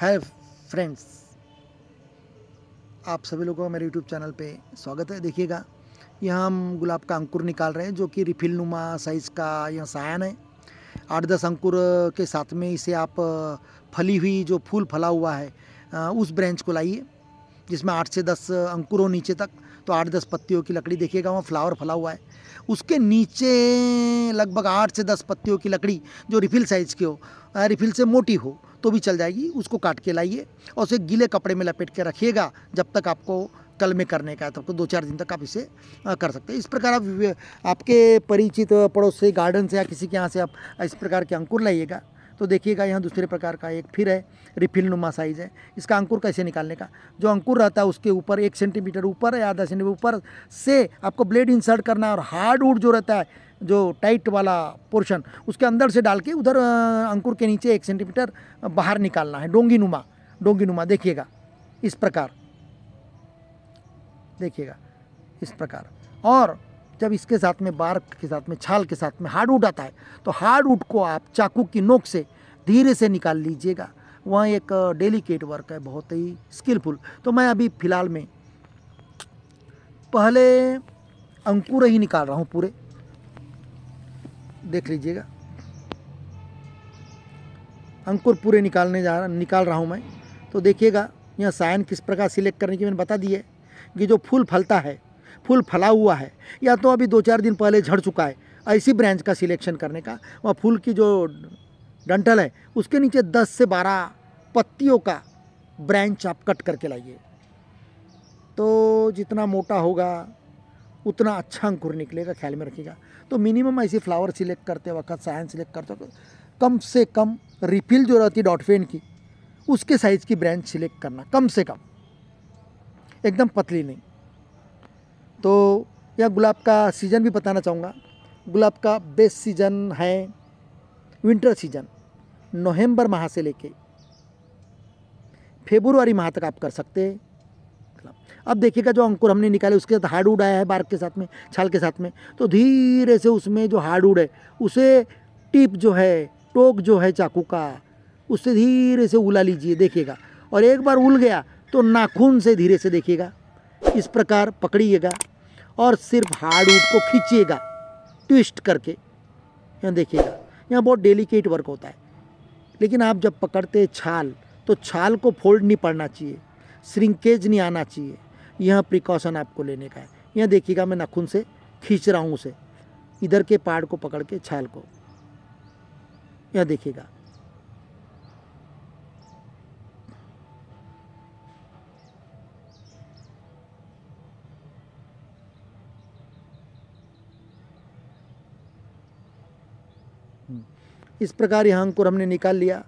Hi friends आप सभी लोगों का मेरे यूट्यूब चैनल पे स्वागत है देखिएगा यहाँ हम गुलाब का अंकुर निकाल रहे हैं जो कि रिफिल नुमा साइज़ का यह सायन है आठ दस अंकुर के साथ में इसे आप फली हुई जो फूल फला हुआ है उस ब्रांच को लाइए जिसमें आठ से दस अंकुर हो नीचे तक तो आठ दस पत्तियों की लकड़ी देखिएगा वहाँ फ्लावर फला हुआ है उसके नीचे लगभग आठ से दस पत्तियों की लकड़ी जो रिफिल साइज़ की हो रिफिल से मोटी हो तो भी चल जाएगी उसको काट के लाइए और उसे गीले कपड़े में लपेट के रखिएगा जब तक आपको कल में करने का है तब तो दो चार दिन तक आप इसे कर सकते हैं इस प्रकार आप आपके परिचित पड़ोस से गार्डन से या किसी के यहाँ से आप इस प्रकार के अंकुर लाइएगा तो देखिएगा यहाँ दूसरे प्रकार का एक फिर है रिफिल नुमा साइज़ है इसका अंकुर कैसे निकालने का जो अंकुर रहता है उसके ऊपर एक सेंटीमीटर ऊपर या आधा सेंटीमीटर ऊपर से आपको ब्लेड इंसर्ट करना है और हार्ड वुड जो रहता है जो टाइट वाला पोर्शन उसके अंदर से डाल के उधर अंकुर के नीचे एक सेंटीमीटर बाहर निकालना है डोंगी नुमा डोंगी नुमा देखिएगा इस प्रकार देखिएगा इस प्रकार और जब इसके साथ में बार के साथ में छाल के साथ में हार्डवुड आता है तो हार्डवुड को आप चाकू की नोक से धीरे से निकाल लीजिएगा वह एक डेलीकेट वर्क है बहुत ही स्किलफुल तो मैं अभी फ़िलहाल में पहले अंकुर ही निकाल रहा हूँ पूरे देख लीजिएगा अंकुर पूरे निकालने जा रहा निकाल रहा हूँ मैं तो देखिएगा यह साइन किस प्रकार सिलेक्ट करने की मैंने बता दी है कि जो फूल फलता है फूल फला हुआ है या तो अभी दो चार दिन पहले झड़ चुका है ऐसी ब्रांच का सिलेक्शन करने का वह फूल की जो डंटल है उसके नीचे दस से बारह पत्तियों का ब्रांच आप कट करके लाइए तो जितना मोटा होगा उतना अच्छा अंकुर निकलेगा ख्याल में रखिएगा तो मिनिमम ऐसी फ्लावर सिलेक्ट करते वक्त साइन सिलेक्ट करते वक्त कम से कम रिफिल जो रहती डॉटफेन की उसके साइज़ की ब्रांच सिलेक्ट करना कम से कम एकदम पतली नहीं तो यह गुलाब का सीज़न भी बताना चाहूँगा गुलाब का बेस्ट सीज़न है विंटर सीज़न नवंबर माह से लेके फेब्रुवरी माह तक आप कर सकते हैं अब देखिएगा जो अंकुर हमने निकाले उसके साथ हार्ड उड़ आया है बार्क के साथ में छाल के साथ में तो धीरे से उसमें जो हार्ड उड़ है उसे टिप जो है टोक जो है चाकू का उससे धीरे से उला लीजिए देखिएगा और एक बार उल गया तो नाखून से धीरे से देखिएगा इस प्रकार पकड़िएगा और सिर्फ वुड को खींचेगा ट्विस्ट करके यहाँ देखिएगा यहाँ बहुत डेलीकेट वर्क होता है लेकिन आप जब पकड़ते हैं छाल तो छाल को फोल्ड नहीं पड़ना चाहिए श्रिंकेज नहीं आना चाहिए यह प्रिकॉशन आपको लेने का है यह देखिएगा मैं नाखून से खींच रहा हूँ उसे इधर के पार्ट को पकड़ के छाल को यह देखिएगा हम्म। इस प्रकार यहाँ अंकुर हमने निकाल लिया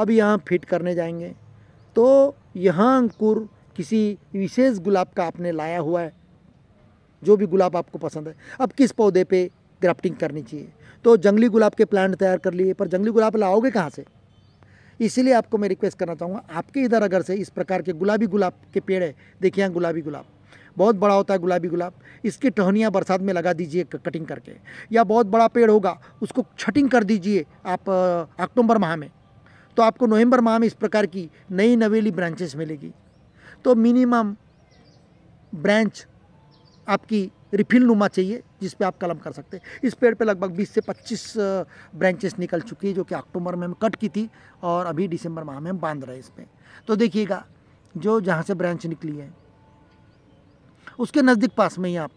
अब यहाँ फिट करने जाएंगे तो यहाँ अंकुर किसी विशेष गुलाब का आपने लाया हुआ है जो भी गुलाब आपको पसंद है अब किस पौधे पे ग्राफ्टिंग करनी चाहिए तो जंगली गुलाब के प्लांट तैयार कर लिए पर जंगली गुलाब लाओगे कहाँ से इसीलिए आपको मैं रिक्वेस्ट करना चाहूँगा आपके इधर अगर से इस प्रकार के गुलाबी गुलाब के पेड़ है देखिए यहाँ गुलाबी गुलाब बहुत बड़ा होता है गुलाबी गुलाब इसकी टहनियाँ बरसात में लगा दीजिए कटिंग करके या बहुत बड़ा पेड़ होगा उसको छटिंग कर दीजिए आप अक्टूबर माह में तो आपको नवंबर माह में इस प्रकार की नई नवेली ब्रांचेस मिलेगी तो मिनिमम ब्रांच आपकी रिफिल नुमा चाहिए जिस पे आप कलम कर सकते हैं इस पेड़ पे लगभग 20 से 25 ब्रांचेस निकल चुकी है जो कि अक्टूबर में हम कट की थी और अभी दिसंबर माह में हम बांध रहे हैं पर तो देखिएगा जो जहाँ से ब्रांच निकली है उसके नज़दीक पास में ही आप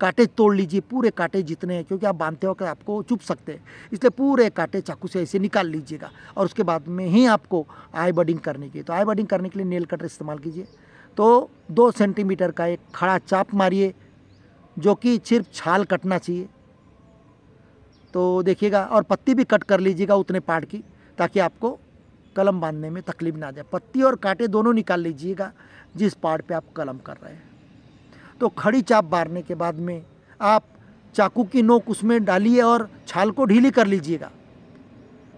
कांटे तोड़ लीजिए पूरे कांटे जितने हैं क्योंकि आप बांधते वक्त आपको चुप सकते हैं इसलिए पूरे कांटे चाकू से ऐसे निकाल लीजिएगा और उसके बाद में ही आपको आई बडिंग करने की तो आई बडिंग करने के लिए नेल कटर इस्तेमाल कीजिए तो दो सेंटीमीटर का एक खड़ा चाप मारिए जो कि सिर्फ छाल कटना चाहिए तो देखिएगा और पत्ती भी कट कर लीजिएगा उतने पार्ट की ताकि आपको कलम बांधने में तकलीफ ना जाए पत्ती और कांटे दोनों निकाल लीजिएगा जिस पार्ट पे आप कलम कर रहे हैं तो खड़ी चाप मारने के बाद में आप चाकू की नोक उसमें डालिए और छाल को ढीली कर लीजिएगा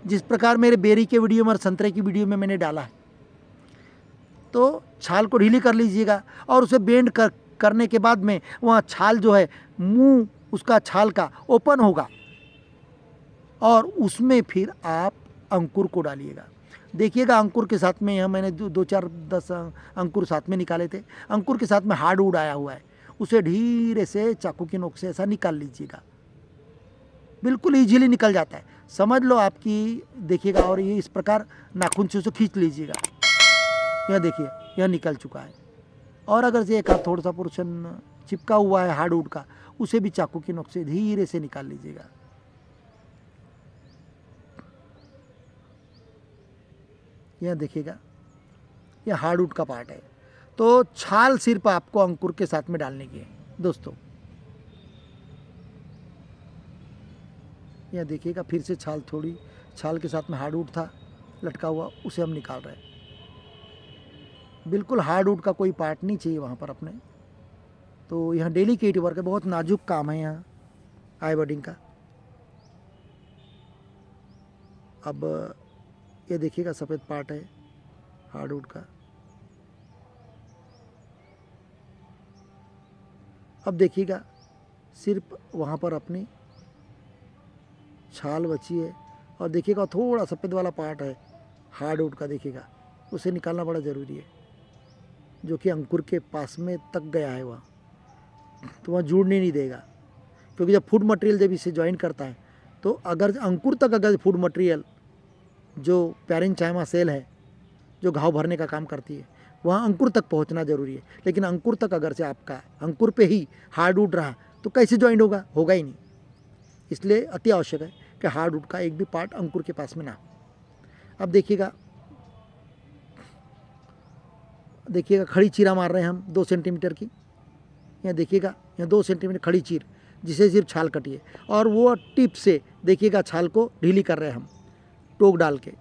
जिस प्रकार मेरे बेरी के वीडियो में और संतरे की वीडियो में मैंने डाला है तो छाल को ढीली कर लीजिएगा और उसे बेंड कर करने के बाद में वहाँ छाल जो है मुंह उसका छाल का ओपन होगा और उसमें फिर आप अंकुर को डालिएगा देखिएगा अंकुर के साथ में यहाँ मैंने दो, दो चार दस अंकुर साथ में निकाले थे अंकुर के साथ में हार्डवुड आया हुआ है उसे धीरे से चाकू की नोक से ऐसा निकाल लीजिएगा बिल्कुल ईजिली निकल जाता है समझ लो आपकी देखिएगा और ये इस प्रकार नाखून से उसे खींच लीजिएगा यह देखिए यह निकल चुका है और अगर से एक हाथ थोड़ा सा पोर्शन चिपका हुआ है हार्डवुड का उसे भी चाकू की नोक से धीरे से निकाल लीजिएगा यह देखिएगा यह हार्डवुड का पार्ट है तो छाल सिर्फ आपको अंकुर के साथ में डालने की है दोस्तों यह देखिएगा फिर से छाल थोड़ी छाल के साथ में हार्डवुड था लटका हुआ उसे हम निकाल रहे हैं बिल्कुल हार्डवुड का कोई पार्ट नहीं चाहिए वहाँ पर अपने तो यहाँ डेलीकेट वर्क है बहुत नाजुक काम है यहाँ आई बर्डिंग का अब यह देखिएगा सफ़ेद पार्ट है हार्डवुड का अब देखिएगा सिर्फ वहाँ पर अपनी छाल बची है और देखिएगा थोड़ा सफ़ेद वाला पार्ट है हार्ड वुड का देखिएगा उसे निकालना बड़ा ज़रूरी है जो कि अंकुर के पास में तक गया है वहाँ तो वहाँ जुड़ने नहीं देगा क्योंकि जब फूड मटेरियल जब इसे ज्वाइन करता है तो अगर अंकुर तक अगर फूड मटेरियल जो पैरेंचाइमा सेल है जो घाव भरने का काम करती है वहाँ अंकुर तक पहुँचना ज़रूरी है लेकिन अंकुर तक अगर से आपका अंकुर पे ही हार्ड वुड रहा तो कैसे ज्वाइंट होगा होगा ही नहीं इसलिए अति आवश्यक है कि हार्ड वुड का एक भी पार्ट अंकुर के पास में ना हो अब देखिएगा देखिएगा खड़ी चीरा मार रहे हैं हम दो सेंटीमीटर की यहाँ देखिएगा यहाँ दो सेंटीमीटर खड़ी चीर जिसे सिर्फ छाल कटिए और वो टिप से देखिएगा छाल को ढीली कर रहे हैं हम टोक डाल के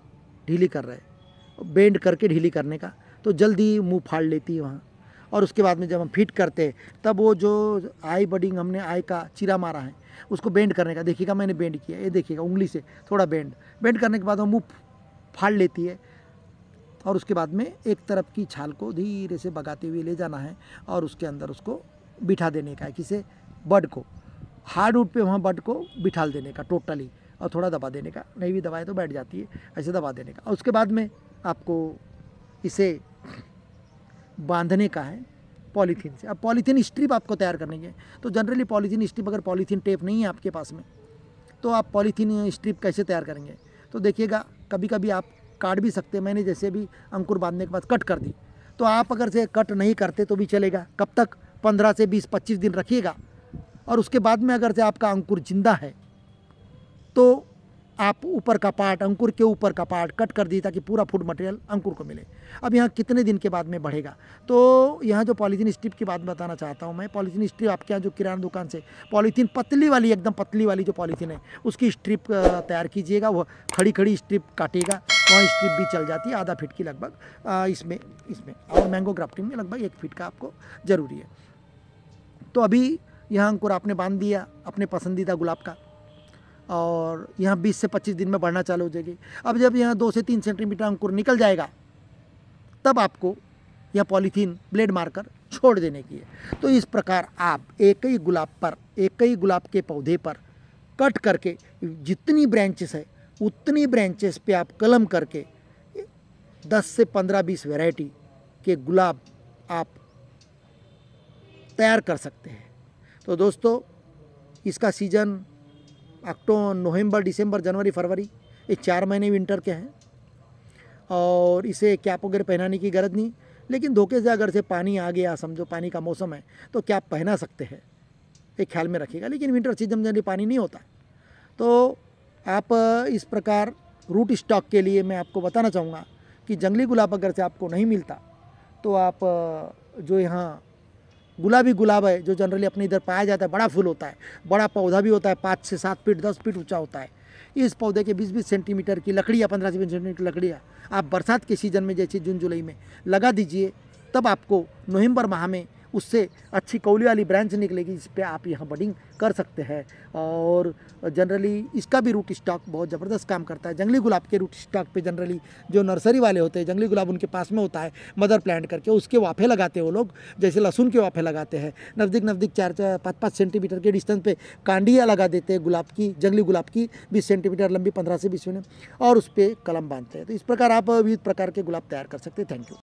ढीली कर रहे हैं बेंड करके ढीली करने का तो जल्दी मुंह फाड़ लेती है वहाँ और उसके बाद में जब हम फिट करते तब वो जो आई बडिंग हमने आई का चीरा मारा है उसको बेंड करने का देखिएगा मैंने बेंड किया ये देखिएगा उंगली से थोड़ा बेंड बेंड करने के बाद वो मुँह फाड़ लेती है और उसके बाद में एक तरफ की छाल को धीरे से भगाते हुए ले जाना है और उसके अंदर उसको बिठा देने का है किसे बड को हार्ड वुड पे वहाँ बड को बिठा देने का टोटली और थोड़ा दबा देने का नहीं भी दबाए तो बैठ जाती है ऐसे दबा देने का और उसके बाद में आपको इसे बांधने का है पॉलीथीन से अब पॉलीथीन स्ट्रिप आपको तैयार करनी है तो जनरली पॉलीथीन स्ट्रिप अगर पॉलीथीन टेप नहीं है आपके पास में तो आप पॉलीथीन स्ट्रिप कैसे तैयार करेंगे तो देखिएगा कभी कभी आप काट भी सकते मैंने जैसे भी अंकुर बांधने के बाद कट कर दी तो आप अगर से कट नहीं करते तो भी चलेगा कब तक पंद्रह से बीस पच्चीस दिन रखिएगा और उसके बाद में अगर से आपका अंकुर जिंदा है तो आप ऊपर का पार्ट अंकुर के ऊपर का पार्ट कट कर दिए ताकि पूरा फूड मटेरियल अंकुर को मिले अब यहाँ कितने दिन के बाद में बढ़ेगा तो यहाँ जो पॉलीथीन स्ट्रिप की बात बताना चाहता हूँ मैं पॉलीथीन स्ट्रिप आपके यहाँ जो किराना दुकान से पॉलीथीन पतली वाली एकदम पतली वाली जो पॉलीथीन है उसकी स्ट्रिप तैयार कीजिएगा वह खड़ी खड़ी स्ट्रिप काटेगा वहाँ स्ट्रिप भी चल जाती है आधा फिट की लगभग इसमें इसमें और मैंगो ग्राफ्टिंग में लगभग एक फिट का आपको ज़रूरी है तो अभी यहाँ अंकुर आपने बांध दिया अपने पसंदीदा गुलाब का और यहाँ 20 से 25 दिन में बढ़ना चालू हो जाएगी अब जब यहाँ दो से तीन सेंटीमीटर अंकुर निकल जाएगा तब आपको यह पॉलीथीन ब्लेड मारकर छोड़ देने की है तो इस प्रकार आप एक ही गुलाब पर एक ही गुलाब के पौधे पर कट करके जितनी ब्रांचेस है उतनी ब्रांचेस पे आप कलम करके 10 से 15 बीस वैरायटी के गुलाब आप तैयार कर सकते हैं तो दोस्तों इसका सीज़न अक्टो नवंबर दिसंबर जनवरी फरवरी ये चार महीने विंटर के हैं और इसे कैप वगैरह पहनाने की गरज नहीं लेकिन धोखे से अगर से पानी आ गया समझो पानी का मौसम है तो कैप पहना सकते हैं ये ख्याल में रखिएगा लेकिन विंटर सीजन में पानी नहीं होता तो आप इस प्रकार रूट स्टॉक के लिए मैं आपको बताना चाहूँगा कि जंगली गुलाब अगर से आपको नहीं मिलता तो आप जो यहाँ गुलाबी गुलाब है जो जनरली अपने इधर पाया जाता है बड़ा फूल होता है बड़ा पौधा भी होता है पाँच से सात फीट दस फीट ऊँचा होता है इस पौधे के 20-20 सेंटीमीटर की लकड़ियाँ पंद्रह बीस सेंटीमीटर की लकड़ियाँ आप बरसात के सीज़न में जैसे जून जुलाई में लगा दीजिए तब आपको नवंबर माह में उससे अच्छी कौली वाली ब्रांच निकलेगी जिस पर आप यहाँ बडिंग कर सकते हैं और जनरली इसका भी रूट स्टॉक बहुत ज़बरदस्त काम करता है जंगली गुलाब के रूट स्टॉक पे जनरली जो नर्सरी वाले होते हैं जंगली गुलाब उनके पास में होता है मदर प्लांट करके उसके वाफे लगाते हैं वो लोग जैसे लहसुन के वाफे लगाते हैं नज़दीक नज़दीक चार चार पाँच पाँच सेंटीमीटर के डिस्टेंस पर कांडिया लगा देते हैं गुलाब की जंगली गुलाब की बीस सेंटीमीटर लंबी पंद्रह से बीस मिनट और उस पर कलम बांधते हैं तो इस प्रकार आप विविध प्रकार के गुलाब तैयार कर सकते हैं थैंक यू